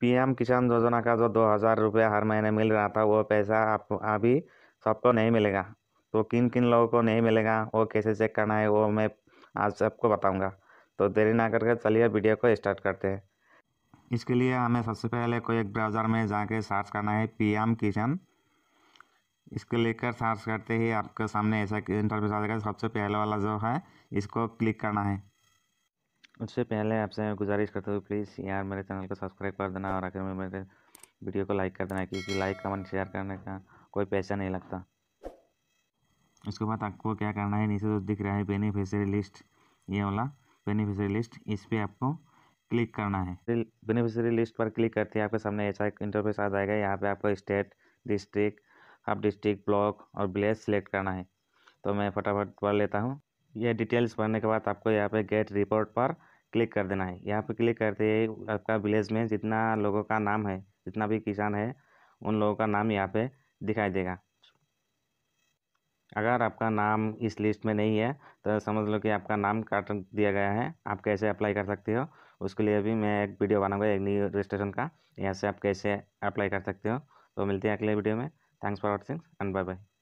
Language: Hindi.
पी.एम किसान योजना का जो दो हज़ार रुपया हर महीने मिल रहा था वो पैसा आप अभी सबको नहीं मिलेगा तो किन किन लोगों को नहीं मिलेगा वो कैसे चेक करना है वो मैं आज आपको बताऊंगा तो देरी ना करके चलिए वीडियो को स्टार्ट करते हैं इसके लिए हमें सबसे पहले कोई एक ब्राउज़र में जाके सर्च करना है पी एम किसान इसको लेकर सर्च करते ही आपके सामने ऐसा इंटरव्यू आ जाएगा सबसे पहले वाला जो है इसको क्लिक करना है उससे पहले आपसे गुजारिश करते हुए प्लीज़ यार मेरे चैनल को सब्सक्राइब कर देना और आखिर में मेरे वीडियो को लाइक कर देना क्योंकि लाइक कमेंट शेयर करने का कोई पैसा नहीं लगता उसके बाद आपको क्या करना है नीचे जो दिख रहा है बेनिफिशरी लिस्ट ये वाला बेनिफिशरी लिस्ट इस पर आपको क्लिक करना है बेनिफिशरी लिस्ट पर क्लिक करते हैं आपके सामने ऐसा एक इंटरफेस आ जाएगा यहाँ पे आपको स्टेट डिस्ट्रिक्ट आप डिस्ट्रिक्ट ब्लॉक और विलेज सेलेक्ट करना है तो मैं फटाफट पढ़ लेता हूँ यह डिटेल्स भरने के बाद आपको यहाँ पे गेट रिपोर्ट पर क्लिक कर देना है यहाँ पर क्लिक करते ही आपका विलेज में जितना लोगों का नाम है जितना भी किसान है उन लोगों का नाम यहाँ पे दिखाई देगा अगर आपका नाम इस लिस्ट में नहीं है तो समझ लो कि आपका नाम काट दिया गया है आप कैसे अप्लाई कर सकते हो उसके लिए भी मैं एक वीडियो बनाऊंगा एक न्यू रजिस्ट्रेशन का यहाँ से आप कैसे अप्लाई कर सकते हो तो मिलते हैं अगले वीडियो में thanks for watching and bye bye